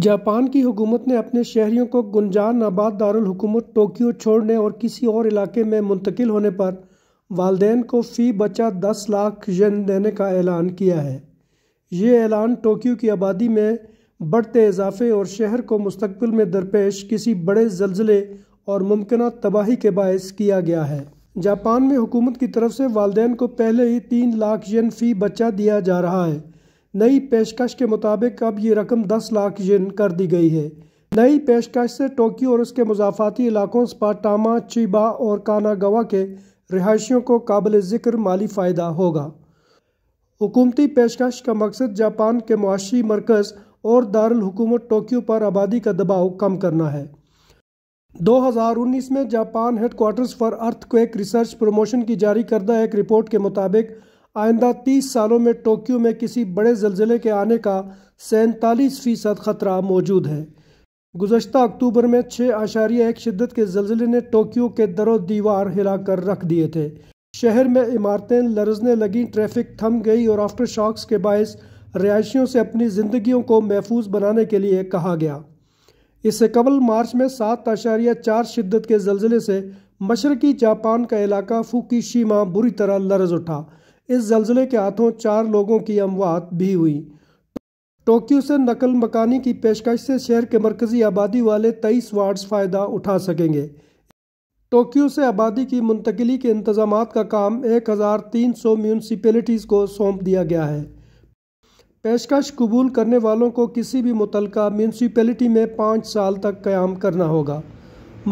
Japan की हुकूमत ने अपने शहरियों को गुंजान आबाद दारकूमत टोक्यो छोड़ने और किसी और इलाके में मुंतकिल होने पर वालदे को फ़ी बचा दस लाख यन देने का ऐलान किया है ये ऐलान टोक्यो की आबादी में बढ़ते इजाफे और शहर को मुस्तबिल में दरपेश किसी बड़े जलजिले और मुमकिन तबाही के बायस किया गया है जापान में हुकूमत की तरफ से वालदे को पहले ही तीन लाख जन फ़ी बचा दिया जा रहा है नई पेशकश के मुताबिक अब ये रकम 10 लाख यन कर दी गई है नई पेशकश से टोक्यो और उसके मुजाफाती इलाकों स्पाटामा चिबा और कानागवा के रिहायशियों को काबिल ज़िक्र माली फ़ायदा होगा हुकूमती पेशकश का मकसद जापान के मुआशी मरकज़ और दारकूमत टोक्यो पर आबादी का दबाव कम करना है 2019 में Japan headquarters for earthquake research promotion की जारी करदा एक रिपोर्ट के मुताबिक आइंदा तीस सालों में टोक्यो में किसी बड़े जलजिले के आने का सैंतालीस फ़ीसद ख़तरा मौजूद है गुजशत अक्टूबर में छः आशारिया एक शिद्दत के जलजिले ने टोक्यो के दरो दीवार हिलाकर रख दिए थे शहर में इमारतें लरजने लगी ट्रैफिक थम गई और आफ्टर शॉक्स के बायस रिहायशियों से अपनी ज़िंदगियों को महफूज बनाने के लिए कहा गया इससे कबल मार्च में सात आशारिया चार शिद्दत के जलजिले से मशरकी जापान का इलाका फूकी शीमा बुरी तरह लरज उठा इस जलजले के हाथों चार लोगों की अमवात भी हुई टोक्यो से नकल मकानी की पेशकश से शहर के मरकजी आबादी वाले तेईस वार्ड्स फ़ायदा उठा सकेंगे टोक्यो से आबादी की मुंतकली के इंतजाम का काम एक हज़ार तीन सौ म्यूनसिपलिटीज़ को सौंप दिया गया है पेशकश कबूल करने वालों को किसी भी मुतल म्यूनसिपलिटी में पाँच साल तक क़्याम करना होगा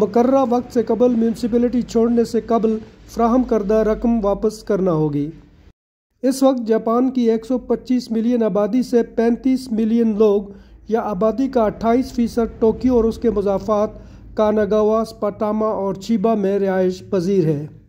मकर वक्त से कबल म्यूनसिपलिटी छोड़ने से कबल फ्राहम करदा रकम वापस करना होगी इस वक्त जापान की 125 मिलियन आबादी से 35 मिलियन लोग या आबादी का 28 फीसद टोक्यो और उसके मुजाफात कानागावा स्पटामा और चीबा में रिहाइश पजीर है